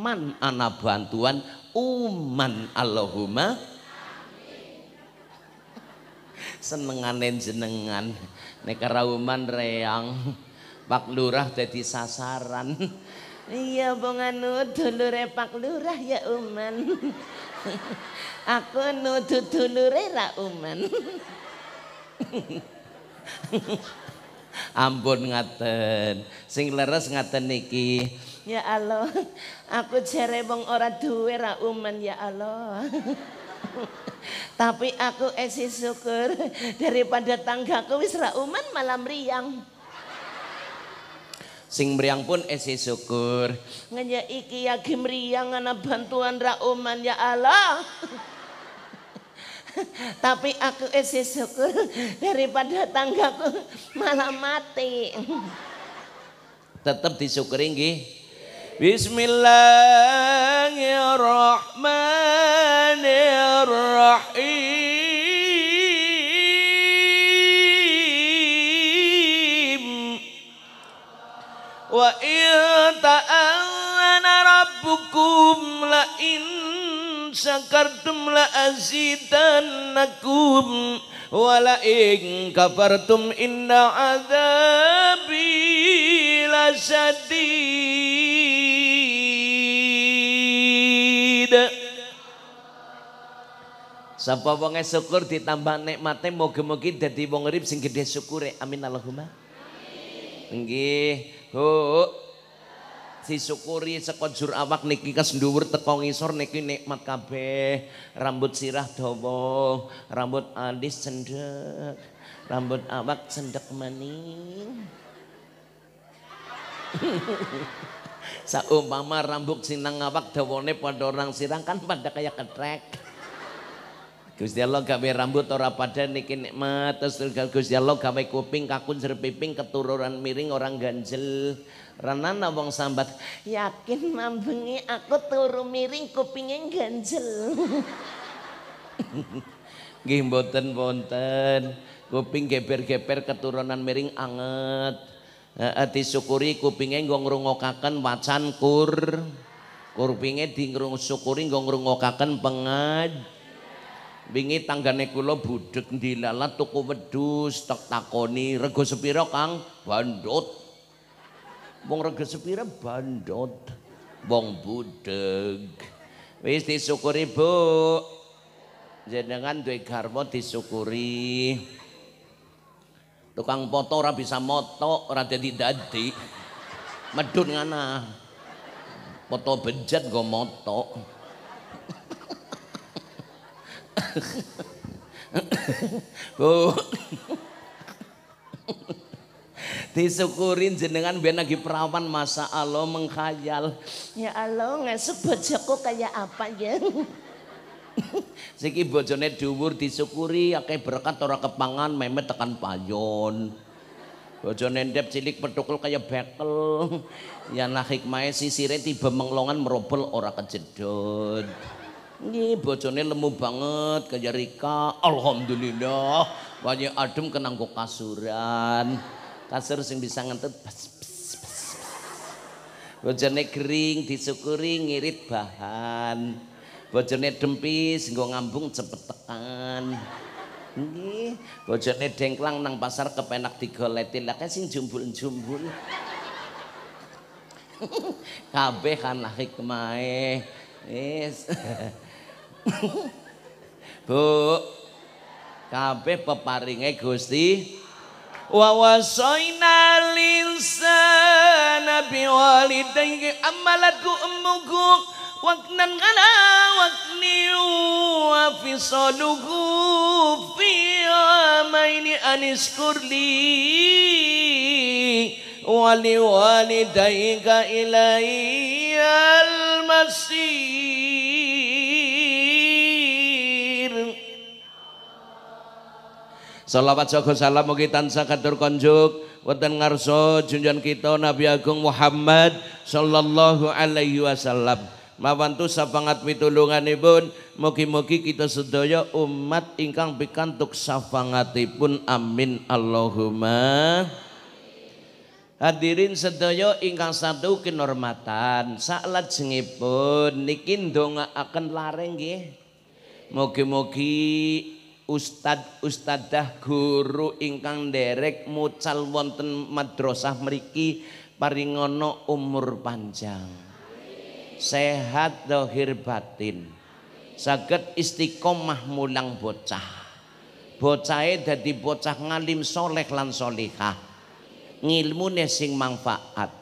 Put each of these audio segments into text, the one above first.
man ana bantuan uman Allahumma senengan jenengan nek rauman reang Pak Lurah jadi sasaran iya bong anu dulure Pak Lurah ya uman aku nudu dulure ra uman ampun ngaten sing leres ngaten niki Ya Allah, aku cerebong orang ora duwe ra ya Allah. Tapi aku esi syukur daripada tanggaku wis ra malam riang. Sing meriang pun esi syukur. Ngenya iki ya riang, anak bantuan Rauman, ya Allah. Tapi aku esi syukur daripada tanggaku malam mati. Tetap disyukuri nggih. Bismillahirrahmanirrahim Wa ta'anna rabbukum la in syakartum la azidannakum wala in kafartum inna azabi lasyadid tidak Sapa wong syukur ditambah nikmate moga-moga dadi wong urip sing gedhe syukure. Amin Allahumma. Amin. Nggih. Ho. Si syukuri sekonjur awak niki kas dhuwur teko ngisor niki nikmat kabeh. Rambut sirah dawa, rambut alis cendhek, rambut awak cendhek maning. Saumpama rambut sinang ngawak dawane pada orang sirang kan pada kayak ketrek. Gusti Allah gawe rambut ora pada niki nikmat terus Gusti Allah gawe kuping kakun serpiping keturunan miring orang ganjel renana wong sambat yakin mambengi aku turu miring kupingnya ganjel nggih mboten wonten kuping geber-geber keturunan miring anget Eh, eh, disyukuri kupinge nggo ngrungokaken wacan kur kupinge di ngrungsyukuri nggo ngrungokaken pengaj wingi tanggane kula budhek dilalat tuku wedhus tak takoni rego sepira Kang bandut. wong rego sepira bandot wong budhek wis disyukuri Bu jenengan duwe garwa disyukuri Tukang foto ora bisa moto, ora dadi-dadi. Medun ngana. Foto bejat go moto. Bu. Disyukurin jenengan biar lagi perawan masa Allah mengkhayal. Ya Allah sebut bojoku kayak apa ya. Siki bojone dhuwur disyukuri akeh berkat ora kepangan memet tekan payon. Bojone ndep cilik petukul kaya bekel. Ya nah hikmahe sisire tiba menglongan merobel ora kejedot. Ngi bojone lemu banget kaya Rika. Alhamdulillah. Wanya adem kenang kok kasuran. Kasur sing bisa ngentut Bojone kering disyukuri ngirit bahan bojone dempis nggo ngambung cepet tekan nggih bojone dengklang nang pasar kepenak digoleti lah sing jumbul-jumbul kabeh kan hikmahe wis Bu kabeh peparinge Gusti wa wasaina sanabi walidayhi amalatku ummuku waknan kana wakni wa fi sadugu fi amaini aniskurli wali wali daika ilai al masir Salawat sokho salam mugi tansah kadur konjuk Wadan ngarso junjan kita Nabi Agung Muhammad Sallallahu alaihi wasallam mawantu sapangat ibun mugi-mugi kita sedaya umat ingkang pikantuk ibun amin Allahumma Hadirin sedaya ingkang satu kinormatan nikin niki akan lareng ya mugi-mugi Ustad ustadah guru ingkang derek mucal wonten meriki meriki paringono umur panjang sehat dohir batin saged istiqomah mulang bocah bocahe dadi bocah ngalim soleh lan solihah ngilmu sing manfaat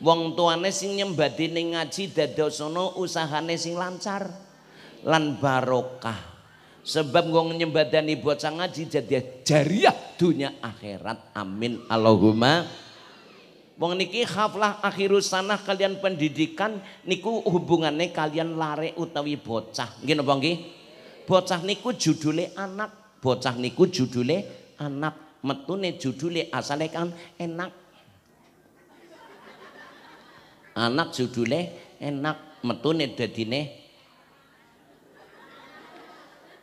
wong tuane sing nyembadi ning ngaji dadosana usahane sing lancar lan barokah sebab gong nyembadani bocah ngaji jadi jariah dunia akhirat amin Allahumma Wong niki haflah akhirus sanah kalian pendidikan niku hubungannya kalian lare utawi bocah. Nggih napa nggih? Bocah niku judule anak, bocah niku judule anak. Metune judule asale kan enak. Anak judule enak, metune dadine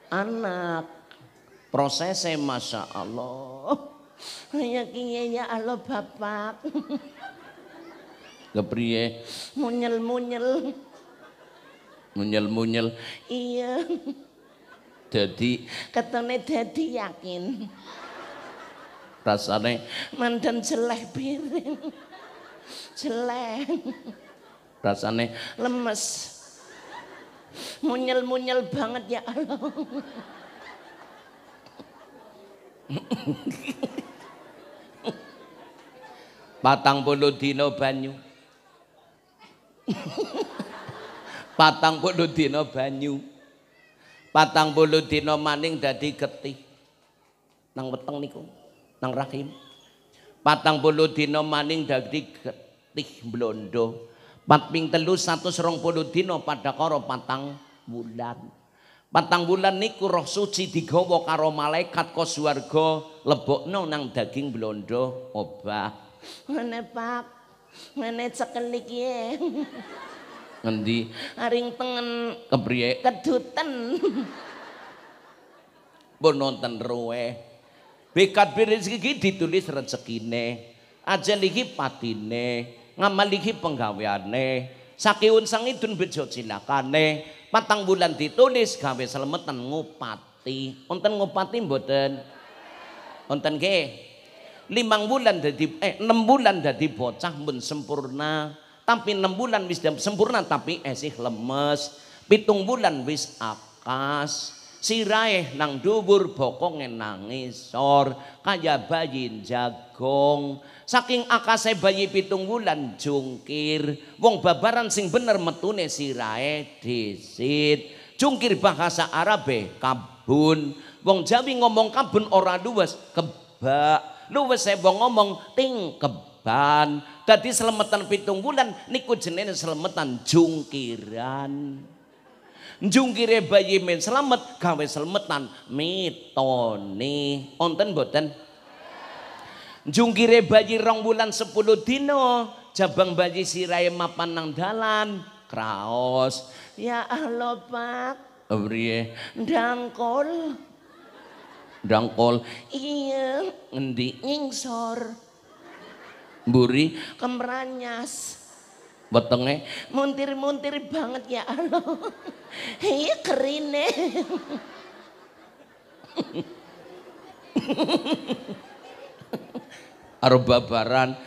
anak. Prosesnya Masya Allah hanya kiye ya iya, Allah bapak. Kepriye? Munyel-munyel. Munyel-munyel. Iya. Dadi ketone jadi yakin. Rasane mandan jelek piring. jelek Rasane lemes. Munyel-munyel banget ya Allah. patang puluh banyu patang puluh banyu patang puluh maning dadi getih nang weteng niku nang rahim patang puluh maning dadi getih blondo pat ping telu satu serong patang bulan patang bulan niku roh suci digowo karo malaikat kos warga lebokno nang daging blondo obah Mene pak, mene cekeli kie. Ngendi? Aring pengen. Kebriye? Keduten. Bon nonton ruwe. Bekat rezeki ditulis rezekine. Aja liki patine. Ngamal liki penggaweane. Saki unsang idun bejo cilakane. Patang bulan ditulis gawe selamatan ngupati. Unten ngupati mboten? Unten kek? limang bulan jadi eh enam bulan jadi bocah pun sempurna tapi enam bulan wis sempurna tapi esih eh, lemes pitung bulan wis akas siraih nang dubur bokong nang sor kaya bayi jagong saking akase bayi pitung bulan jungkir wong babaran sing bener metune sirae disit jungkir bahasa arabe kabun wong jawi ngomong kabun ora luwes kebak wis sebong ngomong tingkeban dadi selemetan pitung bulan niku jenenge selemetan jungkiran jungkire bayi men selamat gawe selemetan mitone onten boten jungkire bayi rong bulan sepuluh dino jabang bayi sirai mapan nang dalan kraos ya Allah pak Priye? Dangkol dangkol iya ngendi ngingsor buri kemranyas betengnya muntir-muntir banget ya Allah iya kerine Arab Baran,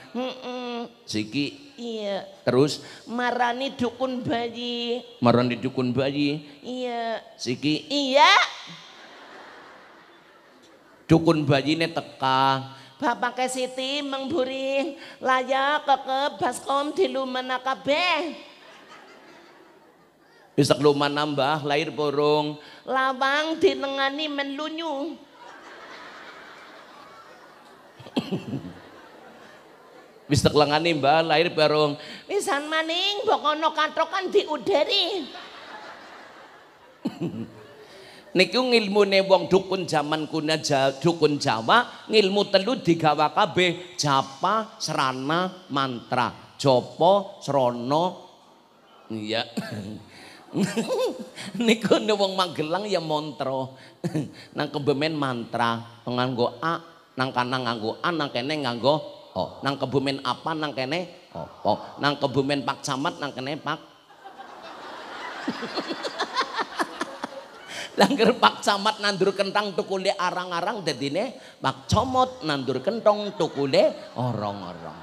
Siki iya terus marani dukun bayi marani dukun bayi iya Siki iya Dukun ini teka. Bapak ke Siti mengburi layak ke baskom di lumena kabeh. bisa luman nambah lahir borong. Lawang nengani menlunyu. bisa lengani mbah lahir borong, bisa maning bokono katrokan diuderi. niku ngilmune wong dukun jaman kuna dukun Jawa ngilmu telu digawa kabeh japa serana mantra jopo serono iya niku ne wong Magelang ya mantra. nang kebumen mantra penganggo a nang kanang nganggo a nang kene nganggo oh nang kebumen apa nang kene oh, nang kebumen pak camat nang kene pak Langger pak camat nandur kentang tukule arang-arang dadine pak comot nandur kentong tukule orong-orong.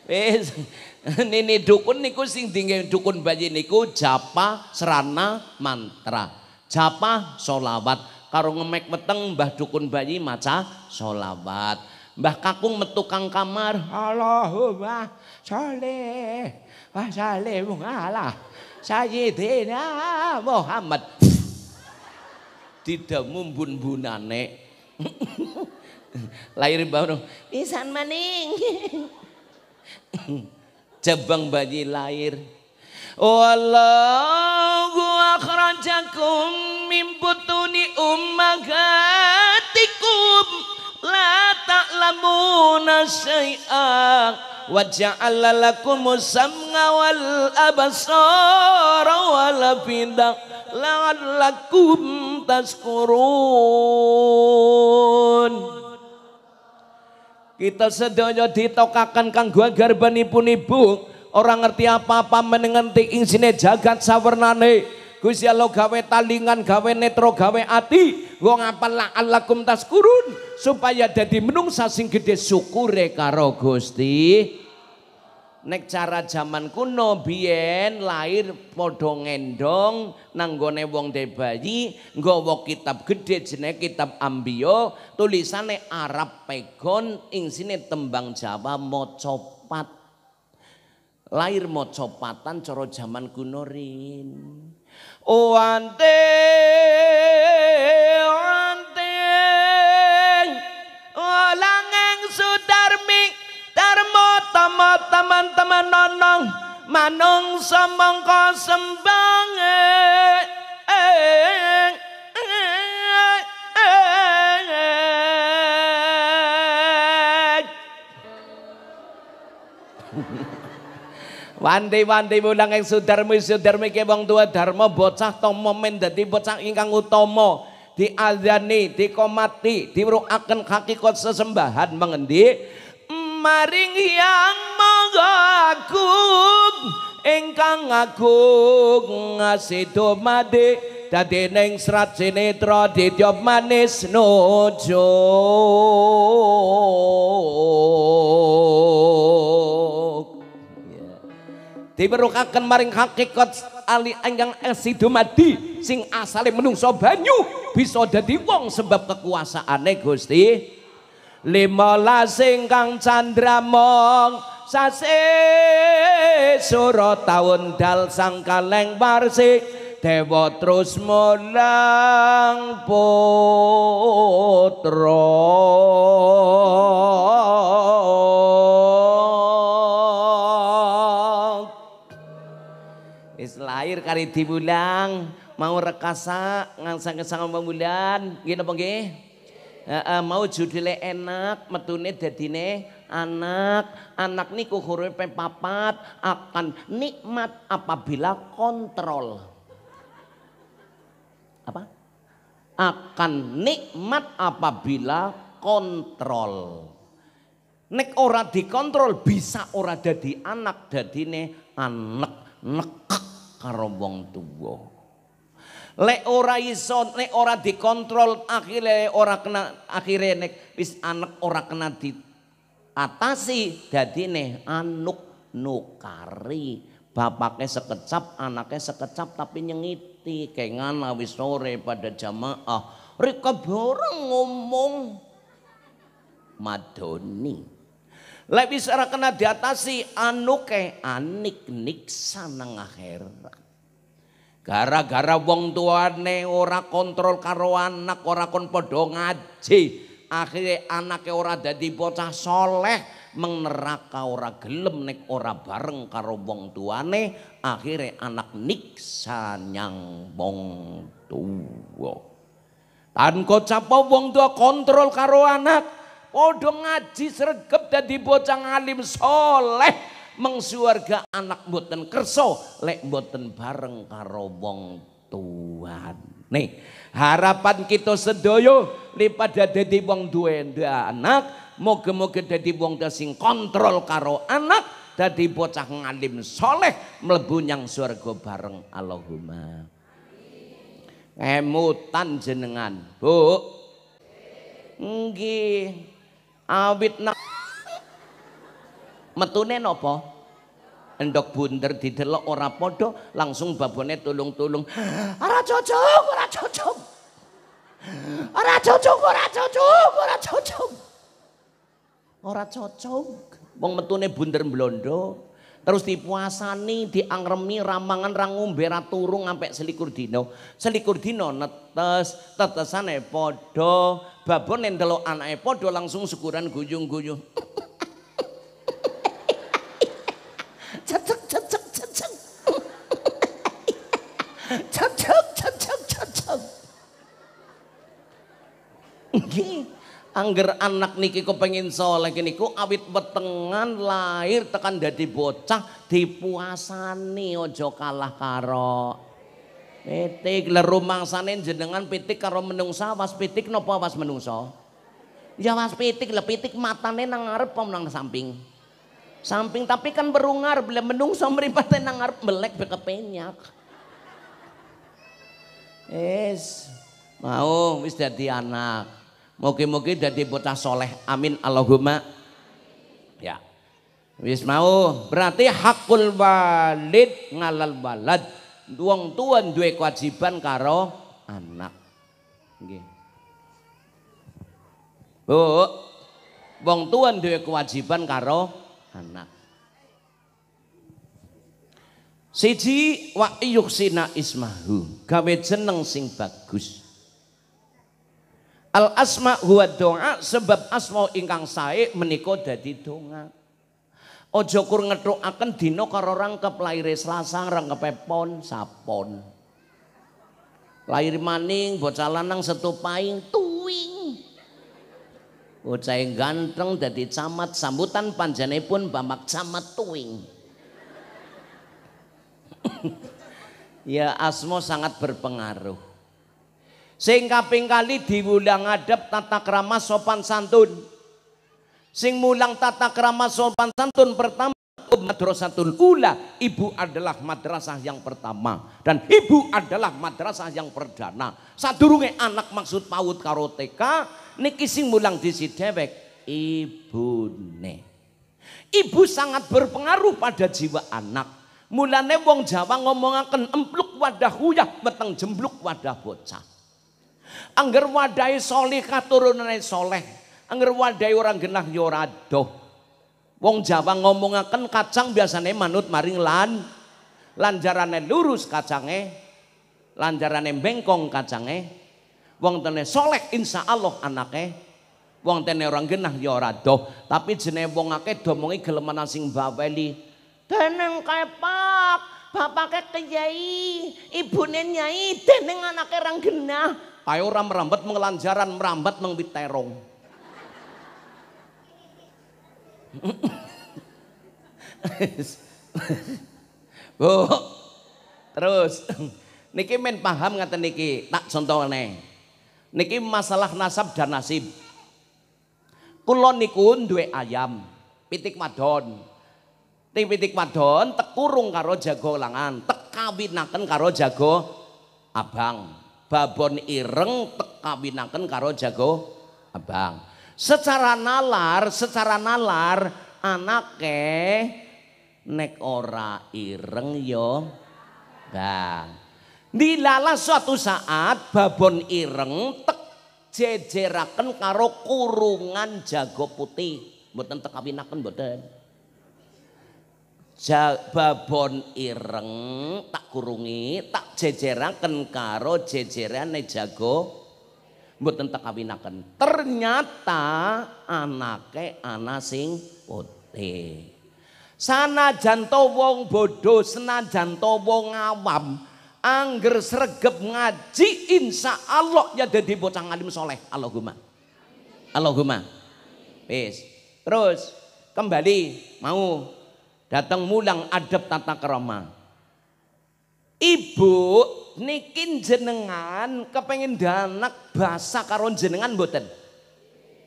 Wis nini dukun niku sing dingge dukun bayi niku japa serana mantra. Japa solawat karo ngemek weteng Mbah Dukun Bayi maca solawat. Mbah Kakung metukang kamar, kamar Allahumma sholli wa sallim ala Sayyidina ah, Muhammad. Tidak mumbun-bunane. Lahir baru. Pisan maning. Jabang bayi lahir. Wallahu akhrajakum min butuni ummahatikum la ta'lamuna syai'an wa ja'ala lakumus sam'a wal absara wal afida la'allakum tashkurun kita sedaya ditokakan kanggo garbanipun ibu orang ngerti apa-apa menengenti ing sine jagat sawernane Gusti Allah gawe talingan, gawe netro, gawe ati. Gua ngapal la'allakum taskurun. Supaya jadi menung sasing gede syukure karo Gusti. Nek cara zaman kuno bien lahir podo ngendong nanggone wong bayi nggawa kitab gede jeneng kitab ambio tulisane Arab pegon ing sini tembang Jawa mocopat lahir mocopatan coro zaman kuno rin O oh, ante, oh, ante, olang eng sudarmi, darmo tamo teman-teman nonong, manung semongko sembang Ha Wanti-wanti pulang yang sudarmi sudarmi ke wong tua dharma bocah momen, mendati bocah ingkang utomo diadani dikomati diruakan kaki sesembahan mengendi maring yang mengagung ingkang agung ngasih domadi dadi neng serat sinetro di manis nojo diperukakan maring hakikat ali anggang esi domadi sing asale menungso banyu bisa dadi wong sebab kekuasaane gusti lima lasing kang candra mong sase suro tahun dal sang kaleng parsi dewa terus menang putra air kari dibulang mau rekasa ngangsang kesang bulan gini apa nggih uh, mau judulnya enak metune dadine anak anak niku huruf papat akan nikmat apabila kontrol apa akan nikmat apabila kontrol nek ora dikontrol bisa ora jadi anak dadine anak nekak karo wong tuwa. Lek ora iso, lek ora dikontrol akhire ora kena akhire nek wis anak ora kena di atasi dadine anuk nukari. Bapaknya sekecap, anaknya sekecap tapi nyengiti. Kengana wis sore pada jamaah. Rika bareng ngomong. Madoni. Lek bisa kena diatasi anu ke anik niksa nang akhirat. Gara-gara wong tuane ora kontrol karo anak, ora kon podo ngaji, akhirnya ke ora jadi bocah soleh, meng ora gelem nek ora bareng karo wong tuane, akhirnya anak niksa nyang wong Tan kok capo wong tua kontrol karo anak, Odo ngaji sergap dadi bocah alim soleh mengsuarga anak mboten kerso lek mboten bareng karo wong tuan. Nih, harapan kita sedoyo pada dadi wong duwe anak, moga-moga dadi wong sing kontrol karo anak, dadi bocah ngalim soleh mlebu nyang surga bareng Allahumma. Emutan jenengan, Bu. Nggih. awit nak metune nopo endok bunder didelok ora podo langsung babone tulung tulung ora cocok ora cocok ora cocok ora cocok ora cocok ora cocok wong metune bunder blondo Terus dipuasani, diangremi, ramangan, rangum berat turung sampai selikur dino. Selikur dino netes, tetesan podo, babon nendelo anaknya podo langsung syukuran gujung-gujung. cacak, cacak, cacak. cacak, cacak, cacak. gih. Angger anak niki kepengin soleh niku awit betengan lahir tekan dadi bocah dipuasani ojo kalah karo pitik leru mangsane jenengan pitik karo menungsa was pitik nopo was menungsa ya was pitik le pitik matane nang ngarep nang samping samping tapi kan berungar bila menungsa mripate nang ngarep melek penyak es mau wis dadi anak Mugi-mugi dadi bocah soleh. Amin Allahumma. Ya. Wis mau berarti hakul walid ngalal balad. Duang tuan dua kewajiban karo anak. Nggih. Bu, wong tuan dua kewajiban karo anak. Siji wa sina ismahu, gawe jeneng sing bagus. Al asma huwa doa sebab asma ingkang sae menika dadi donga. Ojo kur ngethrukaken dina karo rangkep lair Selasa, rangkep pon sapon. Lair maning bocah lanang setupaing tuwing. Bocah ganteng dadi camat sambutan panjane pun Bamak Camat tuwing. ya asma sangat berpengaruh. Sing kaping kali diwulang adab tata krama sopan santun. Sing mulang tata krama sopan santun pertama madrasatul ula ibu adalah madrasah yang pertama dan ibu adalah madrasah yang perdana sadurunge anak maksud paut karo TK niki sing mulang disi dewek ibune ibu sangat berpengaruh pada jiwa anak mulane wong Jawa ngomongaken empluk wadah huyah meteng jembluk wadah bocah Angger wadai solikah turunan soleh. Angger wadai orang genah yorado. Wong Jawa ngomongaken kacang biasanya manut maring lan. Lanjarannya lurus kacangnya. Lanjarannya bengkong kacangnya. Wong tene solek insya Allah anaknya. Wong tene orang genah yorado. Tapi jenis wong ake domongi geleman asing baweli. Deneng kepak. Bapaknya kiai, ibunya nyai, deneng anaknya orang genah. Ayo orang merambat mengelanjaran, merambat mengwit terong. Bu, terus niki men paham ngata niki, tak nih. Niki masalah nasab dan nasib. Kulon niku duwe ayam, pitik madon, Ting pitik madon tekurung karo jago langan, tekawinaken karo jago abang babon ireng tekawinaken karo jago abang. Secara nalar, secara nalar anake nek ora ireng yo ya, bang. Dilala suatu saat babon ireng tek jejeraken karo kurungan jago putih. Mboten tekawinaken mboten babon ireng tak kurungi tak jejeraken karo jejerane jago mboten tekawinaken ternyata anake ana sing putih sana janto wong bodho senajan to wong awam angger sergep ngaji insya Allah ya jadi bocah alim soleh Allahumma Allahumma Peace. terus kembali mau Datang mulang adab tata kerama. Ibu nikin jenengan kepengen danak basa karon jenengan boten.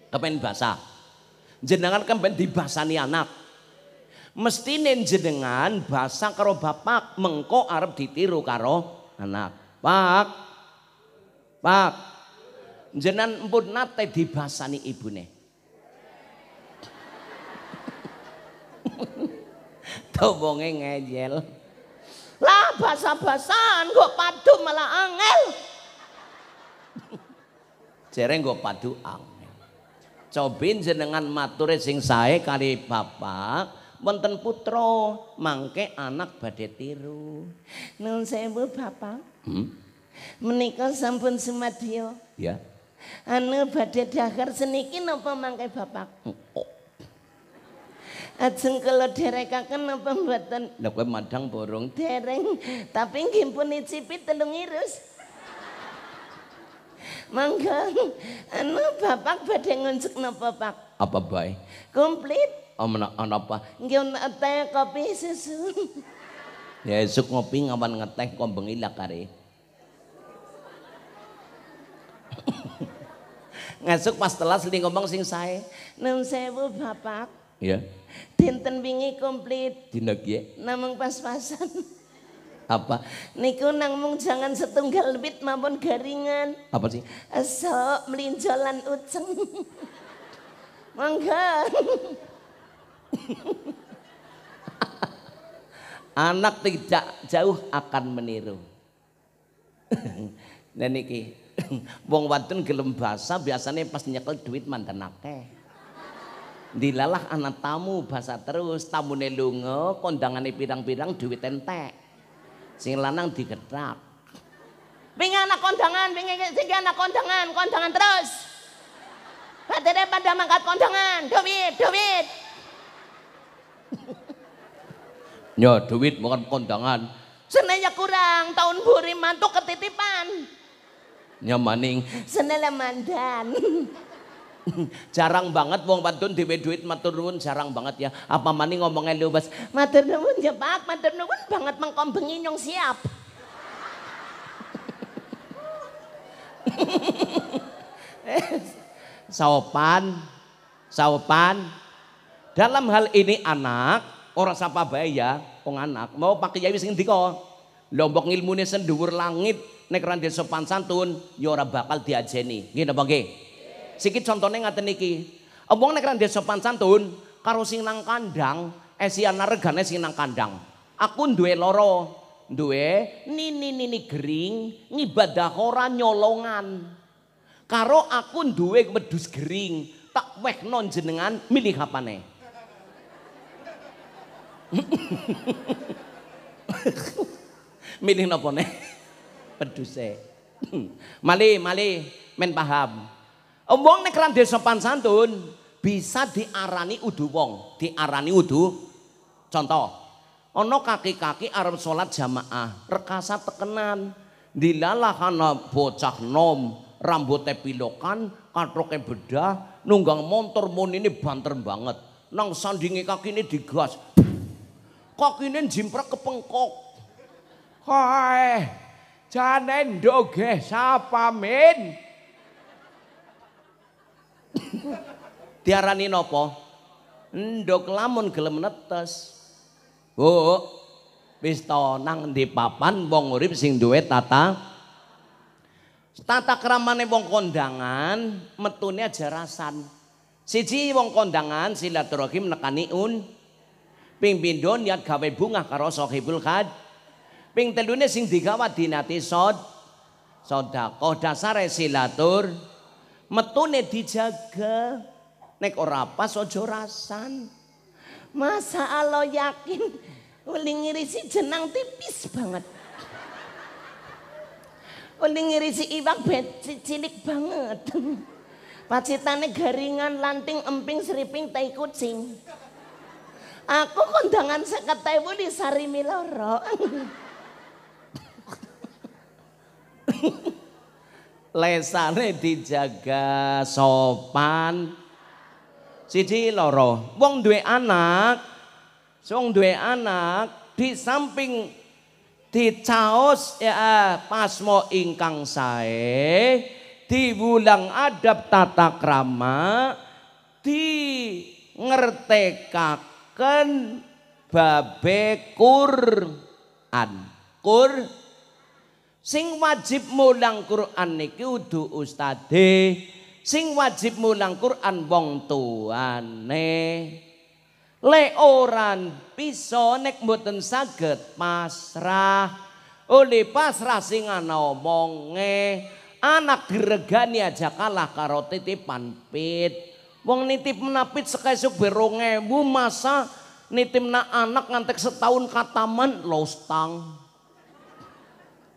Kepengen basa. Jenengan kepengen dibasani anak. Mesti jenengan basa karo bapak mengko arep ditiru karo anak. Pak. Pak. Jenengan empun nate dibasani ibune. Tobonge ngeyel, Lah basa-basan kok padu malah angel. Jere kok padu angel. Cobin jenengan matur sing sae kali bapak, wonten putra mangke anak badhe tiru. Nun sewu bapak. Hmm? Menika sampun sumadiya. Ya. Anu badhe dahar seniki napa mangke bapak? Hmm, Ajeng kalau derekaken apa mboten? Lah kowe madang borong dereng, tapi nggih pun icipi telung irus. Mangga, anu bapak badhe ngunjuk napa, Pak? Apa bae? Komplit. Ana oh, ana apa? Nggih teh kopi susu. Ya esuk ngopi ngawan ngeteh kombeng ilak kare. Ngasuk pas telas li ngomong sing sae. Nun sewu Bapak. Iya. Yeah dinten bingi komplit dina kie? namung pas-pasan apa niku namung jangan setunggal wit maupun garingan apa sih esok melinjolan uceng mangga. anak tidak jauh akan meniru dan iki wong wadon gelem basa biasanya pas nyekel duit mantan akeh dilalah anak tamu basa terus tamu nelunge kondangan pirang-pirang duit entek sing lanang digetak pengen anak kondangan pengen sing anak kondangan kondangan terus Batere pada mangkat kondangan duit duit Ya duit bukan kondangan senenya kurang tahun buri mantuk ketitipan nyamaning maning senela ya mandan jarang banget wong wadon dhewe duit matur nuwun jarang banget ya. Apa maning ngomongnya luwes. Matur nuwun ya Pak, matur nuwun banget mengkom bengi nyong siap. sopan, sopan. Dalam hal ini anak, orang sapa bae ya, wong anak. Mau pakai yai sing ndika? Lombok ilmune sendhuwur langit nek ora sopan santun ya ora bakal diajeni. Nggih napa nggih? Sikit contohnya ngaten niki. Wong nek dia sopan santun karo sing nang kandang, esian eh, regane sing nang kandang. Aku duwe loro, duwe nini nini gering ngibadah ora nyolongan. Karo aku duwe wedhus gering, tak non jenengan milih apane. milih napa ne? Peduse. Hmm. mali, mali, men paham. Oh, wong nek ora sopan santun bisa diarani udu wong, diarani udu. Contoh, ono kaki-kaki arep sholat jamaah, rekasa tekenan, dilalah karena bocah nom, rambutnya pilokan, katoke bedah, nunggang motor mon ini banter banget. Nang sandingi kaki ini digas. Kaki ini jimprek kepengkok. Hai, janen doge min, niku diarani nopo ndok lamun gelem netes bu Pisto nang di papan wong urip sing duwe tata tata kramane wong kondangan metune aja rasan siji wong kondangan silaturahim nekani un ping pindho niat gawe bunga karo sohibul khad ping telune sing digawa dinati sod sodakoh dasare silatur. metune dijaga nek ora pas aja rasan masa lo yakin uling irisi jenang tipis banget uling irisi iwak cilik banget pacitane garingan lanting emping seriping teh kucing aku kondangan seketewu di sari miloro lesane dijaga sopan Siti loro wong duwe anak wong duwe anak di samping Di caos. ya pasmo ingkang sae diwulang adab tata krama di ngertekaken babe Quran Quran Sing wajib mulang Quran niki kudu ustade. Sing wajib mulang Quran wong tuane. Le oran bisa nek mboten saged pasrah. Oleh pasrah sing ana omonge, anak diregani aja kalah karo titipan pit. Wong nitip menapit sekesuk berongewu masa nitip na anak ngantek setahun kataman lostang. tang.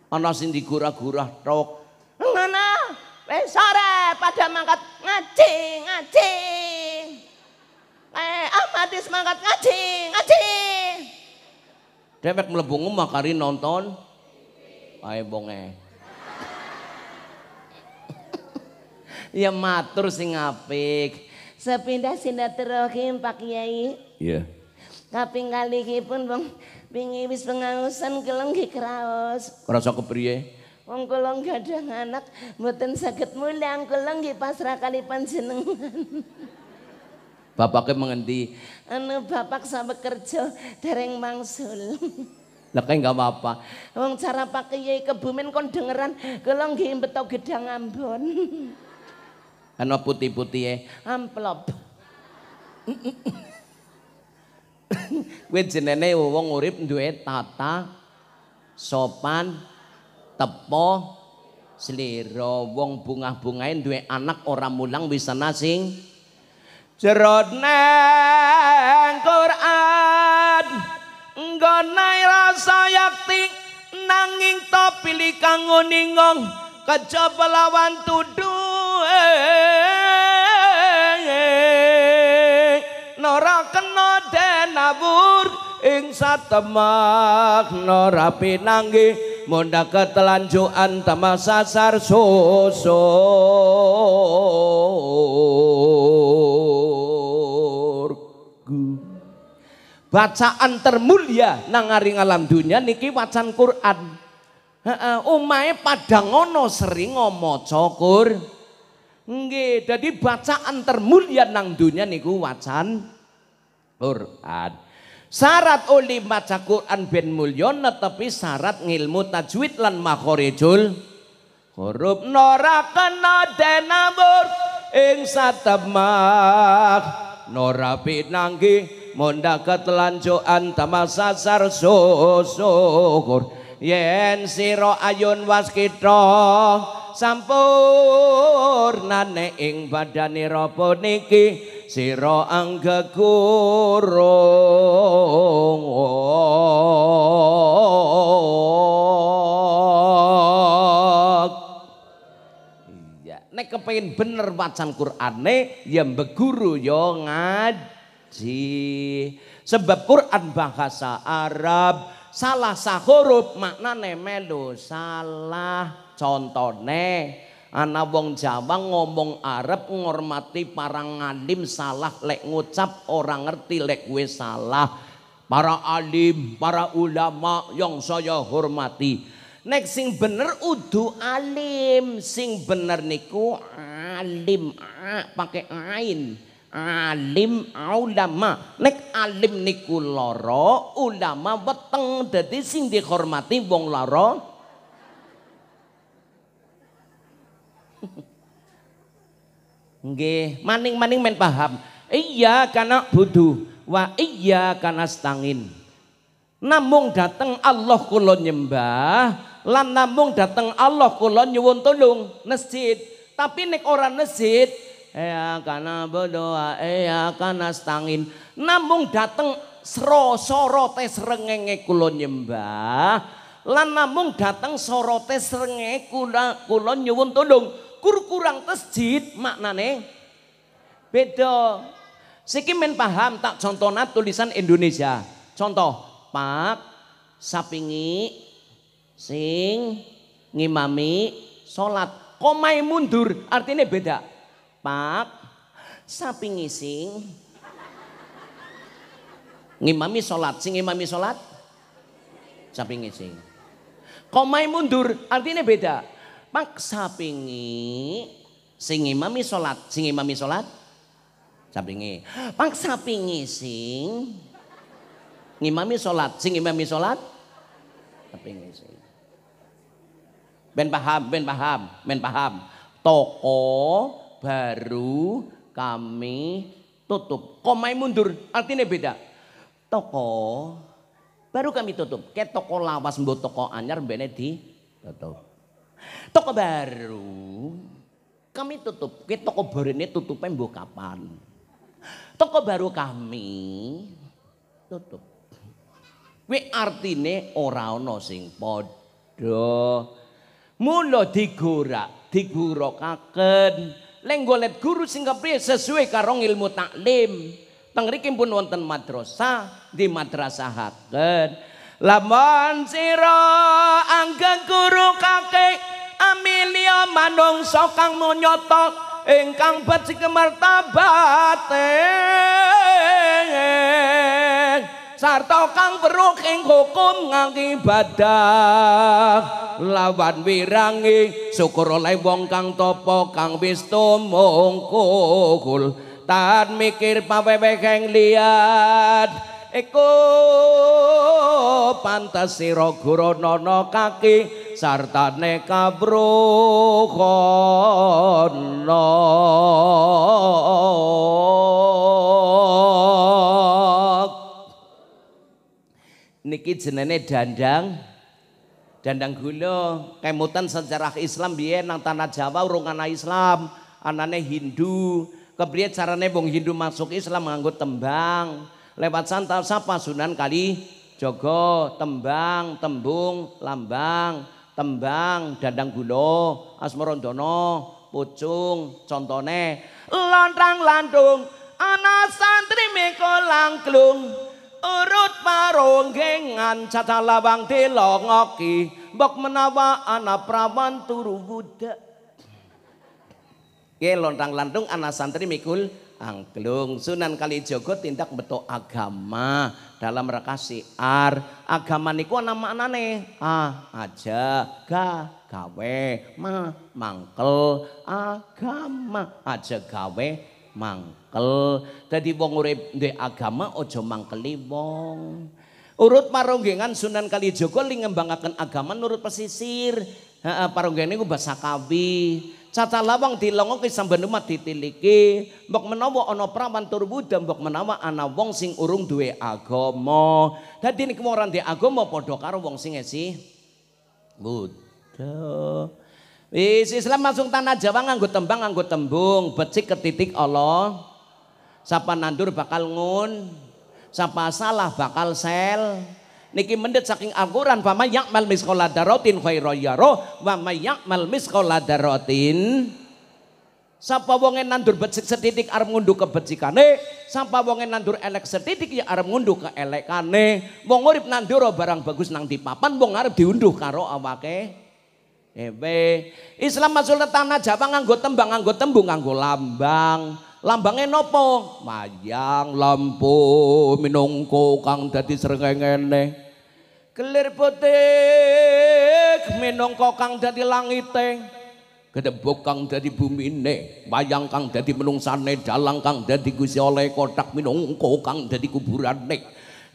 Ana sing digurah-gurah tok. Ngono. Wis sore pada mangkat ngaji, ngaji. Eh, amatis mangkat ngaji, ngaji. Dewek mlebu ngomah kari nonton. Ae bonge. ya matur sing apik. Sepindah sinetron Pak Kiai. Iya. Yeah. Kaping pun Bang Wingi wis pengausan kelenggi nggih kraos. Krasa kepriye? Wong kula gadah anak mboten saged mulang kula nggih pasrah kali panjenengan. Bapaknya mengendi. Anu bapak sama kerja dereng mangsul. Lah kae enggak apa-apa. Wong cara pakai yai kebumen kon dengeran kula nggih beto gedang Ambon. Anu putih-putih e amplop. kuwi jenenge wong urip duwe tata sopan tepo slira wong bungah-bungahe duwe anak ora mulang wis sing jroning Quran nggonai rasa yakti nanging to pilih kang ningong kejaba lawan tuduh dawur ing satemak no rapi nangge munda ketelanjuan tema sasar susur bacaan termulia nang aring alam dunia niki wacan Quran Umai pada ngono sering ngomong cokur, Nggih, Jadi bacaan termulia nang dunia niku wacan Quran. Syarat oleh maca Quran ben mulya tetapi syarat ngilmu tajwid lan makharijul huruf nora kena denabur ing satemak nora pinanggi mundhaket lanjukan tamasasar susukur yen siro ayun was kita sampurna ing badani ropo niki siro ang gagurong nek kepengin bener wacan Qur'ane ya beguru yo ngaji sebab Qur'an bahasa Arab salah huruf maknane melu salah contone ana wong Jawa ngomong Arab ngormati para ngalim salah lek ngucap orang ngerti lek gue salah para alim para ulama yang saya hormati nek sing bener udu alim sing bener niku alim pakai ain alim ulama nek alim niku loro ulama weteng dadi sing dihormati wong loro Nggih, maning-maning men paham. Iya karena budu, wa iya karena stangin. Namung dateng Allah kula nyembah, lan namung dateng Allah kula nyuwun tulung masjid. Tapi nek ora masjid, ya karena berdoa, ya karena stangin. Namung dateng sro sorote srengenge kula nyembah, lan namung dateng sorote srengenge kula kula nyuwun tulung kurang tesjid maknane beda. Siki men paham tak contohna tulisan Indonesia. Contoh pak sapingi sing ngimami salat komai mundur artinya beda. Pak sapingi sing ngimami salat sing ngimami salat sapingi sing komai mundur artinya beda Paksa pingi sing imami sholat sing imami sholat sapingi. Paksa pingi sing ngimami solat, sing imami solat, sapingi sing. Ben paham, ben paham, ben paham. Toko baru kami tutup. Komai mundur, artinya beda. Toko baru kami tutup. Kayak toko lawas mbok toko anyar bene tutup Toko baru kami tutup, Kita toko baru ini tutupnya mbok kapan? Toko baru kami tutup. Kuwi artine ora ana sing padha. Mula digorak, digurakaken. Leng golek guru sing kepriye sesuai karo ilmu taklim. Teng mriki pun wonten madrasah, di madrasah madrasahaken. Lamun sira anggen guru kakek Amilia manung sokang menyotot ingkang beci kemertabat Sarto kang beruk ing hukum ngakibadah Lawan wirangi syukur oleh wong kang kang wis tumungkul mikir pawewe keng liat Iku pantas siro kaki sarta ne kabrohono niki jenenge dandang dandang gula kemutan sejarah Islam biyen nang tanah Jawa urung ana Islam anane Hindu kepriye carane wong Hindu masuk Islam nganggo tembang lewat santal sapa Sunan Kali Jogo tembang tembung lambang tembang, dandang gulo, asmorondono, pucung, contone, lontang lantung, ana santri miko langklung, urut parung gengan, cata labang telok ngoki, bok menawa ana prawan turu buddha. Ye, lontang lantung, ana santri mikul, angklung, sunan kali tindak betok agama. dalam rekasi ar agama niku ana maknane a aja ga gawe ma mangkel agama aja gawe mangkel jadi wong urip duwe agama ojo mangkeli wong urut maronggengan Sunan kali li ngembangaken agama nurut pesisir Heeh, ini gue bahasa kawi Cata lawang dilongoki sampeyan umat ditiliki, mbok menawa ono prawan tur buddha, mbok menawa ana wong sing urung duwe agomo. Dadi niku ora ndek agama padha karo wong sing esi buddha. Wis Islam masuk tanah Jawa nganggo tembang, nganggo tembung, becik titik Allah. Sapa nandur bakal ngun, sapa salah bakal sel. Niki mendet saking Al-Quran. Fama yakmal miskola darotin khairo yaro. Fama yakmal miskola darotin. Sapa wonge nandur becik setitik arep ngunduh kebecikane, sapa wonge nandur elek setitik ya arep ngunduh keelekane. Wong urip nandur barang bagus nang dipapan wong arep diunduh karo awake. Ewe, Islam masuk ke tanah Jawa nganggo tembang, nganggo tembung, nganggo lambang. Lambangnya nopo, mayang lampu minungku kang dadi serengengene. ini. Kelir putih minongko kokang dadi langiteng. Kedebuk kang dadi bumine Bayang kang dadi menungsane Dalang kang dadi gusi oleh kotak minongko kang dadi kuburane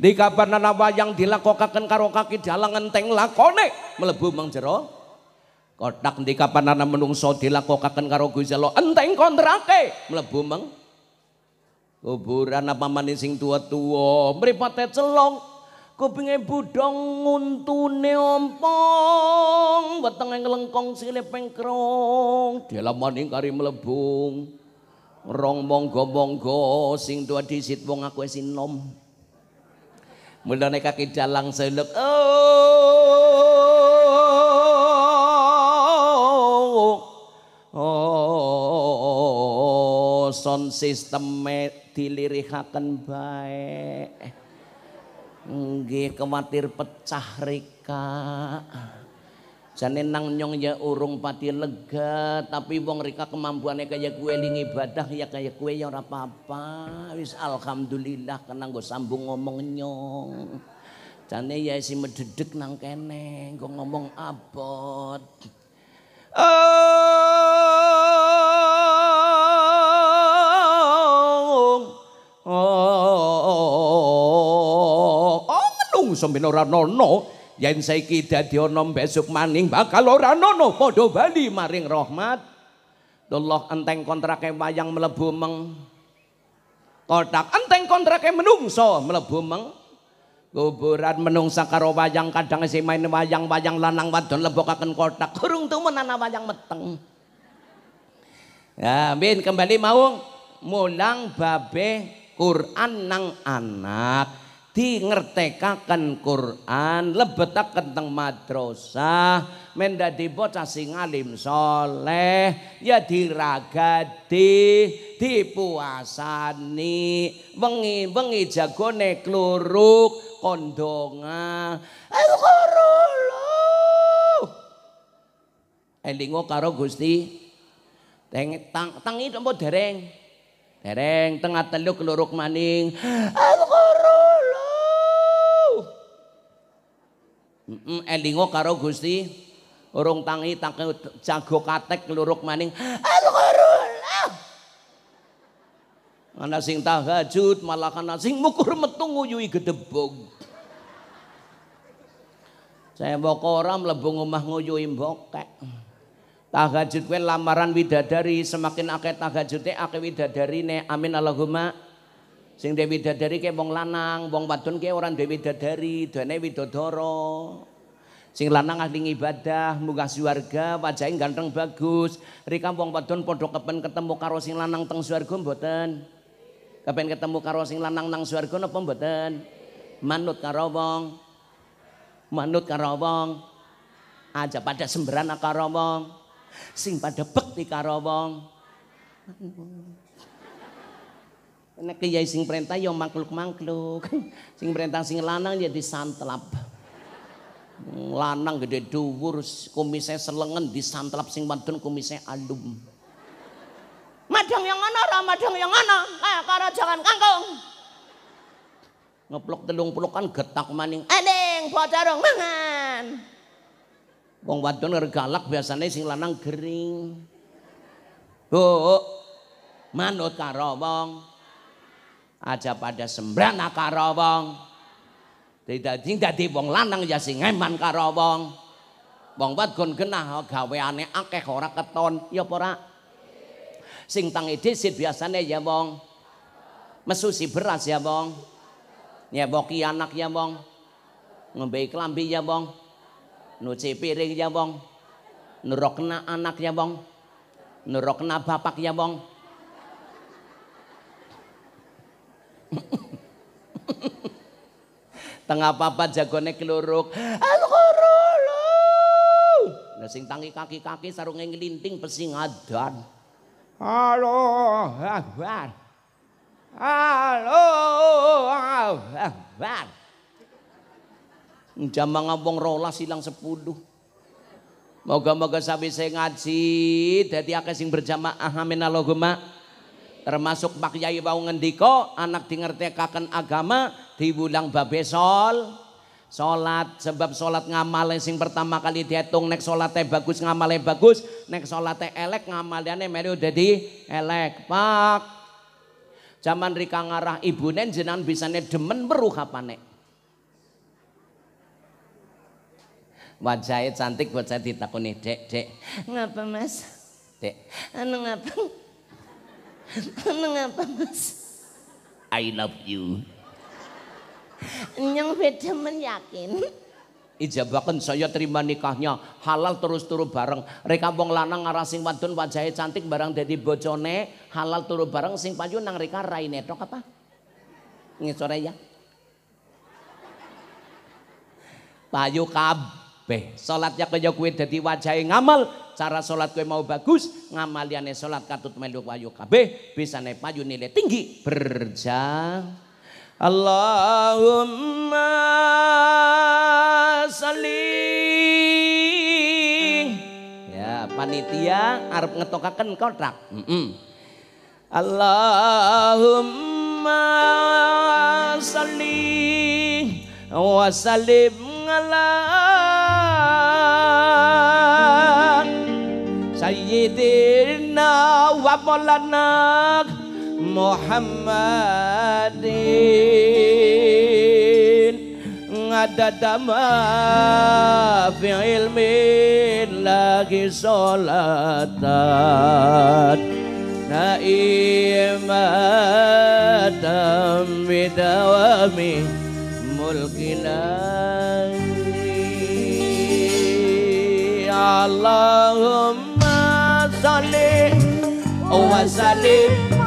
di kabar nana wayang dilakokakan karo kaki dalang enteng lakone melebu mang jero kotak di kabar nana menungso dilakokakan karo gusalo enteng kontrake melebu mang kuburan apa sing tua tua meripate celong Kupinge budong nguntune ompong wetenge nglengkong sile pengkrong dalamane kari mlebung rong monggo-monggo sing tuwa disit wong aku sinom mulane kaki dalang seluk oh oh, oh, oh, oh son sisteme dilirihaken baik nggih kematir pecah reka. Jane nang nyong ya urung pati lega, tapi wong reka kemampuannya kaya kue ning ibadah ya kaya kue ya ora apa Wis alhamdulillah kena nggo sambung ngomong nyong. Jane ya si mededeg nang kene, nggo ngomong abot. Oh. mungsuh ben ora nono yen saiki dadi ana besok maning bakal ora nono padha bali maring rahmat Allah enteng kontrake wayang mlebu meng kotak enteng kontrake menungso mlebu meng kuburan menungsa karo wayang kadang si main wayang wayang lanang wadon lebokaken kotak kurung tumen ana wayang meteng Amin kembali mau mulang babe Quran nang anak di ngertekakan Quran lebetakan teng madrasah mendadi bocah sing alim soleh ya diragati dipuasani bengi bengi jagone kluruk kondonga alhamdulillah eh, elingo karo gusti teng tang tangi dereng dereng tengah teluk kluruk maning Heeh, elingo karo Gusti urung tangi tangke jago katek ngluruk maning. Eh, ah. Ana sing tahajud malah kana sing mukur metu nguyui gedebog. Saya mbok ora mlebu omah nguyui mbokek. Tahajud kuwi lamaran widadari, semakin akeh tahajude akeh widadarine. Amin Allahumma Sing Dewi Dadari kayak wong lanang, wong wadon kayak orang Dewi Dadari, dene Widodoro. Sing lanang ahli ngibadah, munggah suarga, wajahnya ganteng bagus. Rika wong wadon podo kepen ketemu karo sing lanang teng suarga mboten. Kepen ketemu karo sing lanang nang suarga napa mboten? Manut karo wong. Manut karo wong. Aja pada sembrana karo wong. Sing pada bekti karo wong. Manut. Nek kiai sing perintah ya mangkluk-mangkluk. Sing perintah sing lanang jadi ya santlap. Hmm, lanang gede dhuwur, kumise selengen disantlap sing wadon kumise alum. Madang yang ana ora madang yang ana, kayak karajangan kangkung. Ngeplok telung pelukan getak maning. Ening eh, bodarong mangan. Wong wadon ngergalak biasanya sing lanang gering. Bu, manut karo wong aja pada sembrana karo wong. Tidak di bong lanang ya sing eman bong wong. Wong wadon genah oh, gaweane akeh ora keton ya apa ora? Sing ide biasane ya bong, Mesusi beras ya wong. Nyeboki anak ya bong, Ngombe klambi ya bong, Nuci piring ya bong, Nurokna anak ya bong, Nurokna bapak ya bong. Tengah papa jagone keluruk. Al-Qurulu. Nah, sing tangi kaki-kaki sarungnya ngelinting pesi ngadan. Halo, Akbar. Halo, Akbar. Jamang ngomong rola silang sepuluh. Moga-moga sabi saya ngaji. Jadi akan sing berjamaah. Amin Allahumma. termasuk Pak Yai bau ngendiko anak dingertekakan agama diulang babesol sholat, sebab sholat ngamale sing pertama kali dihitung nek sholatnya bagus ngamalnya bagus nek sholatnya elek ngamalane melu di elek pak zaman rika ngarah ibune jenengan bisane demen apa apane wajahnya cantik buat saya ditakoni dek dek ngapa mas dek anu ngapa apa mas? I love you. Yang beda meyakin. Ijabakan saya terima nikahnya halal terus turu bareng. Reka wong lanang arah sing wadon wajahnya cantik bareng jadi bojone halal turu bareng sing payu nang reka raine tok apa? Ngesore ya. Payu kab kabeh. Salatnya kaya kuwi dadi wajahe ngamal, cara salat kuwi mau bagus, ngamaliane salat katut melu wayu kabeh, bisane payu nilai tinggi berja. Allahumma salli ya panitia arep ngetokaken kontrak. Mm -mm. Allahumma salli wa sallim ala سيدنا ومولانا محمد عدد ما في علم الله صلاة نائمة بدوام ملكنا اللهم Oh, as I live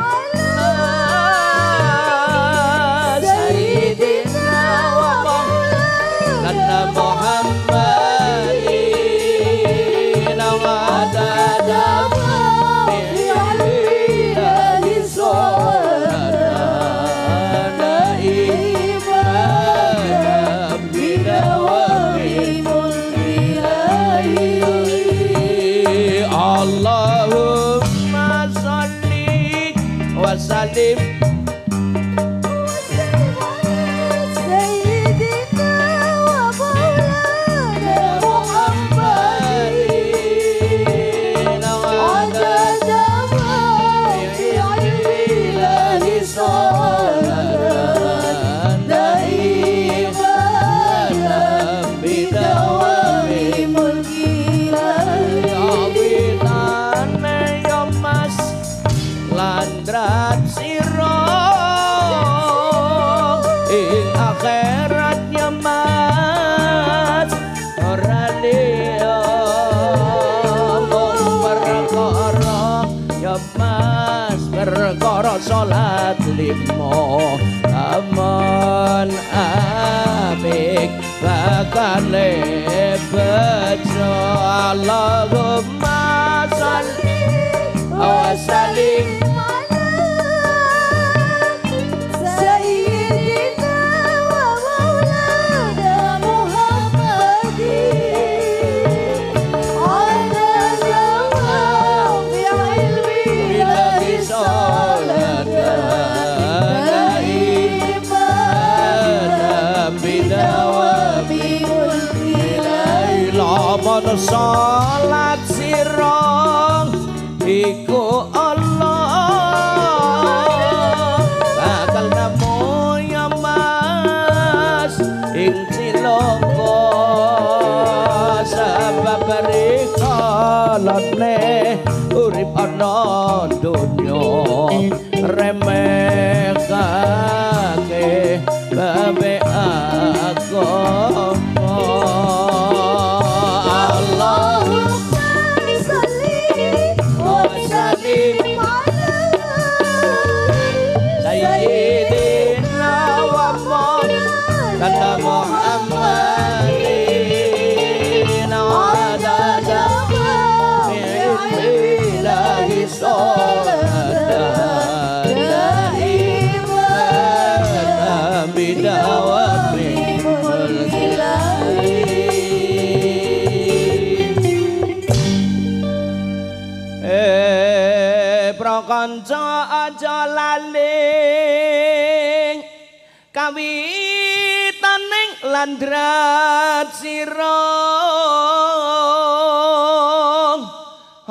apik bakane bejo Allahumma salli wa sallim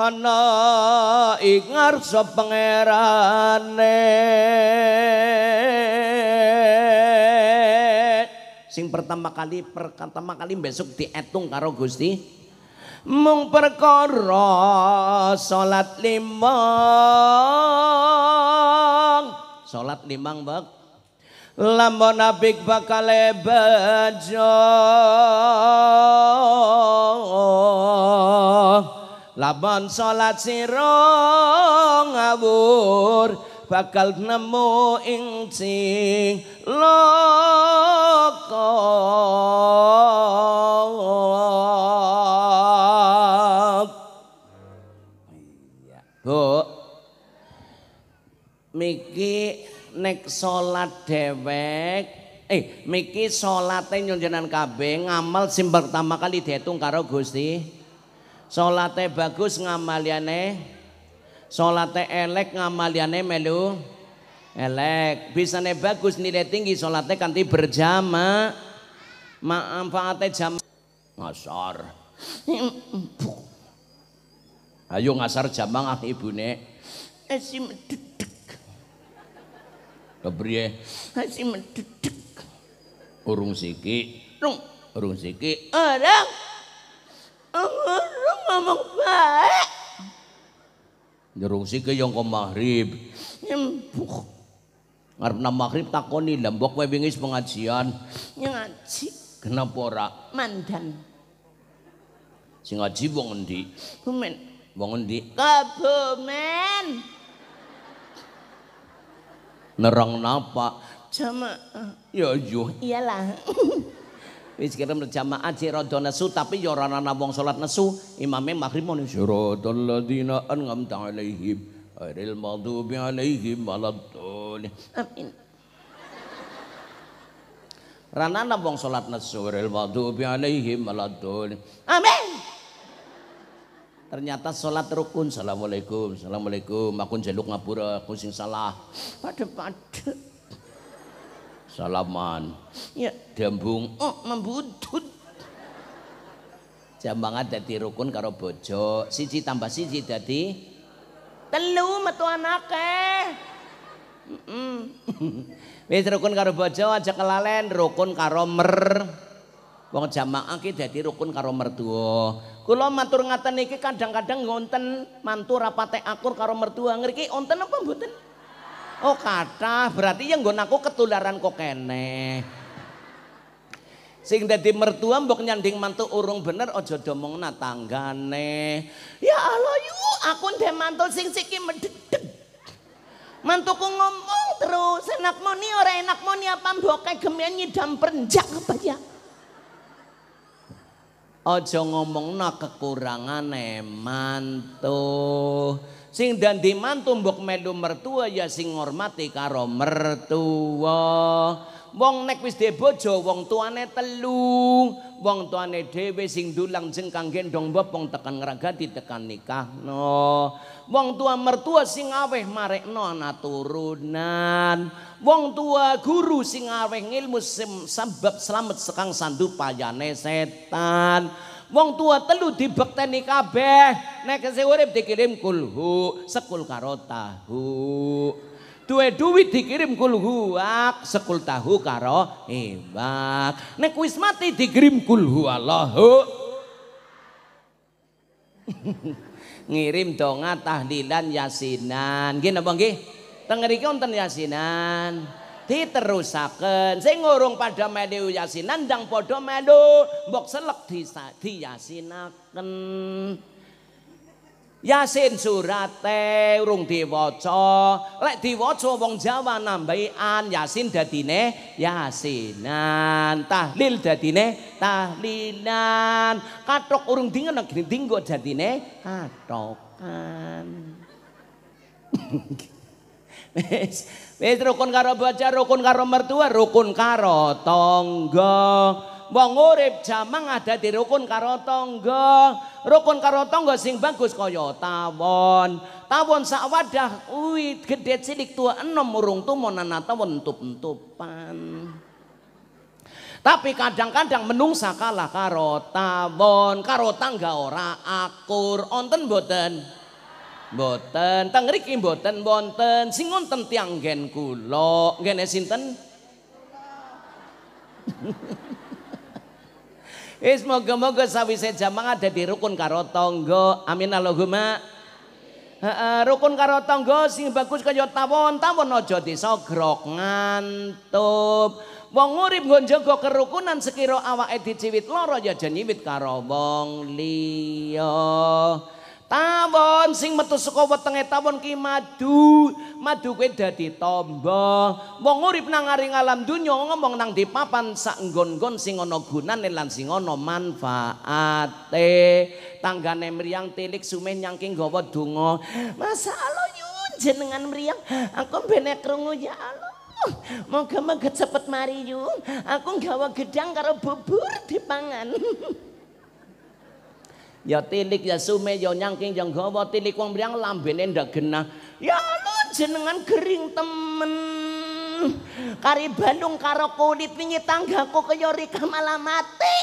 ana ing ngarsa pangerane sing pertama kali pertama kali besok diitung karo Gusti mung perkara salat limang salat limang bak lamun abik bakal e bejo. Lamon sholat siro ngawur Bakal nemu ing sing loko Bu Miki nek sholat dewek Eh, Miki sholatnya nyonjenan kabe Ngamal sim pertama kali dihitung karo gusti Salate bagus ngamaliane salate elek ngamaliane melu elek. bisa Bisane bagus nilai tinggi salate kanti berjama, Manfaate jam ngasar. Ayo ngasar ibu ibune. Asim dedek. Kebriye. Asim dedek. Urung siki. urung siki. Orang. Ngurung ngomong baik. Nyerung si ke yang maghrib. Nyembuh. Ngarep na maghrib takoni Mbok kowe bingis pengajian. Ngaji. Kenapa orang Mandan. Si ngaji di, endi? Bumen. di. endi? Kebumen. Nerang napa? Cuma, Ya yo. Ya. Iyalah. wis kirim berjamaah sik rada nesu tapi ya ora ana wong salat nesu imame maghrib mun syuratul ya ladina an'amta alaihim ghairil maghdubi alaihim waladdallin amin Rana ana wong salat nesu ghairil maghdubi alaihim waladdallin amin ternyata sholat rukun assalamualaikum assalamualaikum Makun jeluk ngapura aku sing salah pada pada salaman ya dambung oh membudut jambangan jadi rukun karo bojo siji tambah siji jadi telu metu anake wis rukun karo bojo aja kelalen rukun karo mer wong jamaah ki dadi rukun karo mertua. Kula matur ngaten iki kadang-kadang ngonten mantu rapate akur karo mertua. Ngriki onten apa mboten? Oh kata, berarti yang gue naku ketularan kok kene. Sing dadi mertua mbok nyanding mantu urung bener aja domong natanggane. Ya Allah yu, aku ndek mantu sing siki mededeg. Mantuku ngomong terus, enak moni ora enak moni apa mbok gemian nyidam perenjak apa ya? Ojo ngomong na kekurangan mantu. sing dan dimantu mbok melu mertua ya sing ngormati karo mertua wong nek wis de bojo wong tuane telu wong tuane dhewe sing dulang jeng kang gendong bopong tekan ngeragati tekan nikah no wong tua mertua sing aweh marek no anak turunan wong tua guru sing aweh ngilmu sebab selamat sekang sandu payane setan Wong tua telu dibekteni kabeh. Nek kese urip dikirim kulhu, sekul karo tahu. Duwe duwit dikirim kulhuak, sekul tahu karo ibak. Nek wis mati dikirim kulhu Allahu. ngirim donga tahlilan yasinan. Gini apa nggih? Teng mriki wonten yasinan. diterusaken sing ngurung padha melu yasinan nandang padha melu mbok selek di, di yasinaken yasin surate urung di diwaca lek di diwaca wong Jawa nambahi an yasin dadine yasinan tahlil dadine tahlilan katok urung dingen dinggo dadine katokan Wis rukun karo bocah, rukun karo mertua, rukun karo tangga. Wong urip jamang ada di rukun karo tangga. Rukun karo tangga sing bagus kaya tawon. Tawon sak wadah uwit gedhe cilik tua enom urung tumonana tawon tup-tupan. Tapi kadang-kadang menungsa kalah karo tawon, karo tangga ora akur. Onten boten? Boten, teng riki boten wonten sing wonten tiang gen kula. Ngene sinten? Wis moga-moga sawise jamang ada di rukun karo tangga. Amin Allahumma. rukun karo sing bagus kaya tawon, tawon aja disogrok ngantup. Wong urip nggon jaga kerukunan sekira awake diciwit lara ya nyiwit karo wong liya. Tawon sing metu saka wetenge tawon ki madu. Madu kuwi dadi tamba. Wong urip nang ngaring alam dunya ngomong nang dipapan papan sak nggon-nggon sing ana gunane lan sing ana manfaate. Tanggane mriyang tilik sumen nyangking gawa donga. Masalah nyun jenengan mriyang. Aku bene krungu ya Allah. Moga-moga cepet mari yuk. Aku gawa gedang karo bubur dipangan. ya tilik ya sume ya nyangking ya gawa tilik wong mriyang lambene ndak genah ya lo jenengan gering temen kari bandung karo kulit wingi tanggaku kaya rika malah mati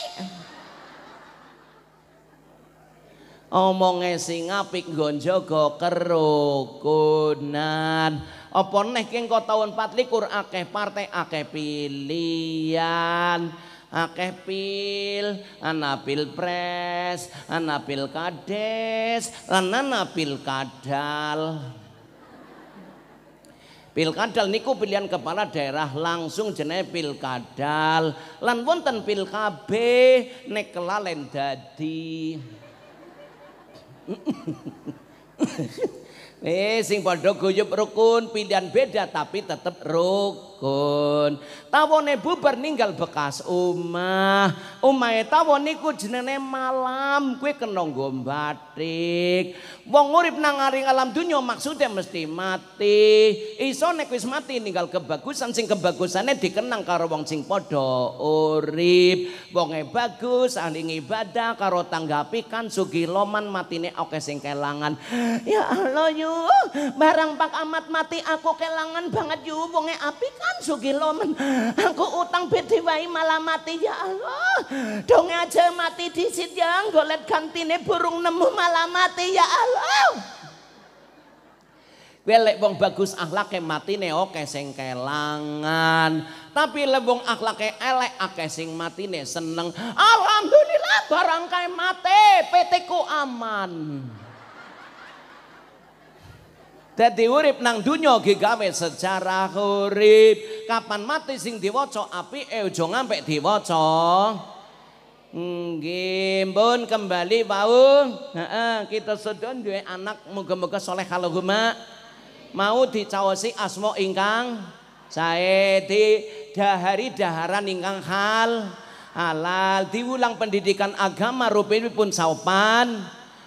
omonge sing apik nggo kerukunan apa neh kengko taun 24 akeh partai akeh pilihan akeh pil, ana pilpres, ana pilkades, lan ana pilkadal. Pilkadal niku pilihan kepala daerah langsung jenenge pilkadal. Lan wonten pilkab nek kelalen dadi. Eh sing padha guyub rukun pilihan beda tapi tetep rukun. rukun. Tawone bubar ninggal bekas umah. Umah tawone ku jenenge malam kue kenonggo batik. Wong urip nang aring alam dunia maksudnya mesti mati. Iso nek wis mati ninggal kebagusan sing kebagusane dikenang karo wong sing podo urip. Wonge bagus ahli ibadah karo tanggapi kan sugi loman matine oke sing kelangan. Ya Allah yu, barang Pak Amat mati aku kelangan banget yu, wonge api Sugi kan lo men. Aku utang bedewai malah mati ya Allah. Dong aja mati disit ya Golet gantine burung nemu malah mati ya Allah. Kowe bong wong bagus akhlake matine oke sing kelangan. Tapi lebong akhlaknya akhlake elek akeh sing matine seneng. Alhamdulillah barangkai mati, PT ku aman. Dadi urip nang dunyo gigame secara urip. Kapan mati sing diwaca api aja ngampek diwaca. Nggih, pun kembali bau. kita sedon dua anak moga-moga soleh kalau guma Mau dicawasi asmo ingkang saya di dahari daharan ingkang hal halal diulang pendidikan agama pun saupan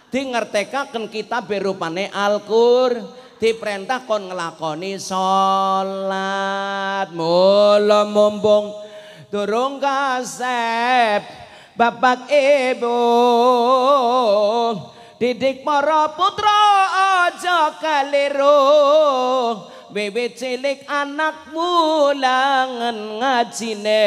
dingertekaken kita berupane Al-Qur'an diperintah kon ngelakoni sholat mula mumpung durung kasep bapak ibu didik para putra aja kaliru Bebe cilik anakmu mulangan ngajine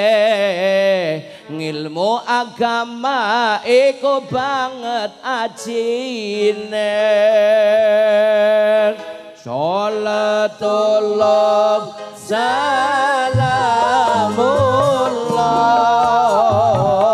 ngilmu agama eko banget ajine sholatullah salamullah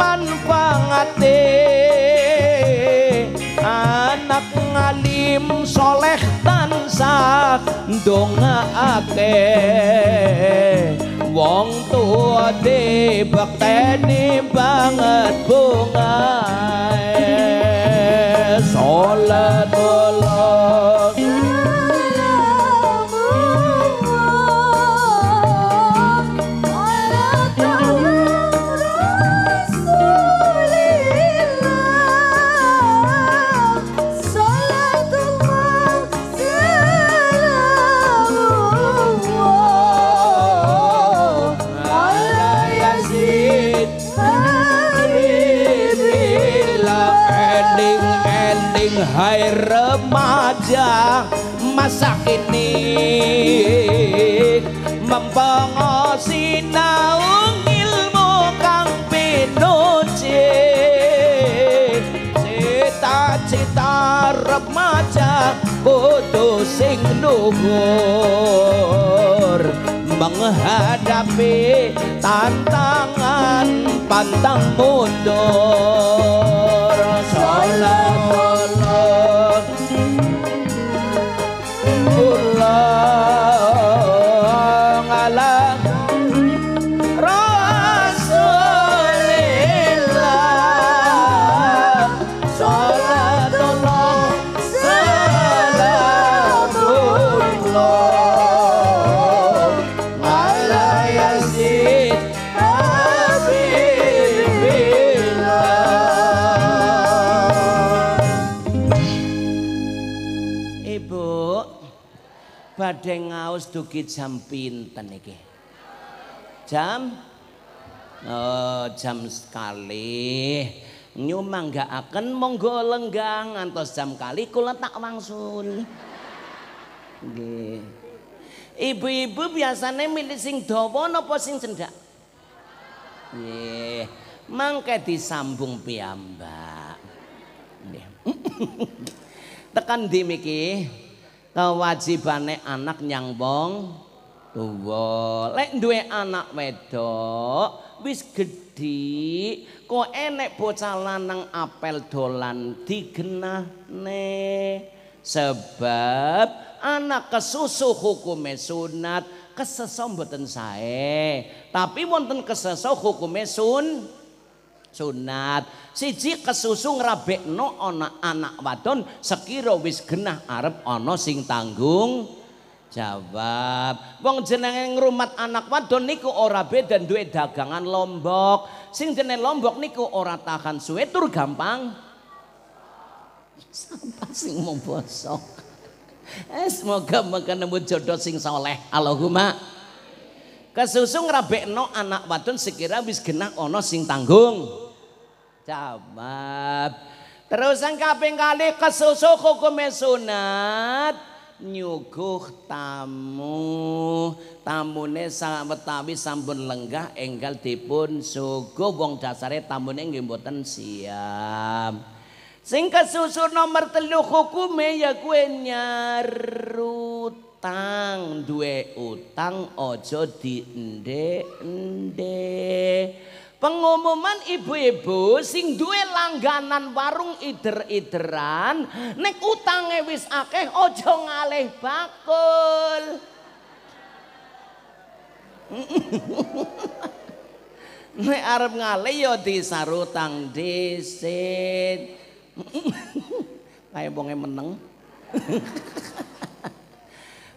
man pangate anak ngalim soleh tansah ndongaake wong tua de bakteni banget bunga sholatullah ing menghadapi tantangan pantang mundur salah sugih jam pinten iki? Jam oh, jam sekali nyumang gak akan monggo lenggang antos jam kali kula tak wangsul. Nggih. Ibu-ibu biasanya milih sing dawa napa sing cendhak? Nggih. Mangke disambung piyambak. Nggih. Tekan di mikir. kewajibane anak nyang wong tuwa. Lek duwe anak wedok wis gedhi, kok enek bocah lanang apel dolan digenahne. Sebab anak kesusuh hukume sunat, kesesom boten sae. Tapi wonten kesesom hukume sun. sunat siji kesusu ngrabekno ana anak wadon sekira wis genah arep ana sing tanggung jawab wong jenenge ngrumat anak wadon niku ora dan duwe dagangan lombok sing jeneng lombok niku ora tahan suwe tur gampang sampah sing mau bosok eh semoga nemu jodoh sing soleh Allahumma kesusu ngerabekno anak wadon sekira wis genah ono sing tanggung jawab terus yang kali kesusu hukumnya sunat nyuguh tamu tamune sangat betawi sampun lenggah enggal dipun sugo wong dasare tamune nggih mboten siap sing kesusu nomor telu hukumnya. ya kuenya nyarut utang duwe utang ojo di ende ende pengumuman ibu-ibu sing duwe langganan warung ider-ideran nek utange wis akeh ojo ngalih bakul nek arep ngalih ya disarutang disit kayak bonge meneng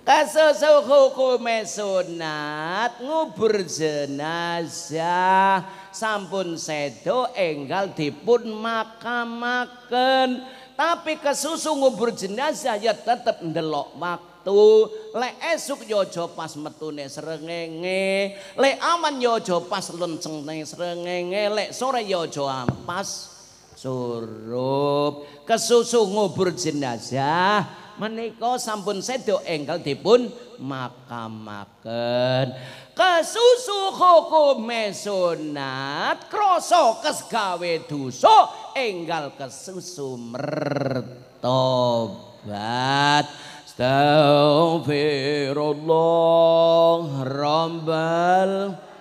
Kasoso hukume sunat ngubur jenazah sampun sedo enggal dipun makamaken tapi kesusu ngubur jenazah ya tetep ndelok waktu Lek esuk yojo pas metune serengenge Lek aman yojo pas lonceng serengenge Lek sore yojo pas surup kesusu ngubur jenazah menika sampun sedo engkel dipun makamaken kesusu hukum mesunat, krasa kesgawe dosa enggal kesusu mertobat astagfirullah rabbal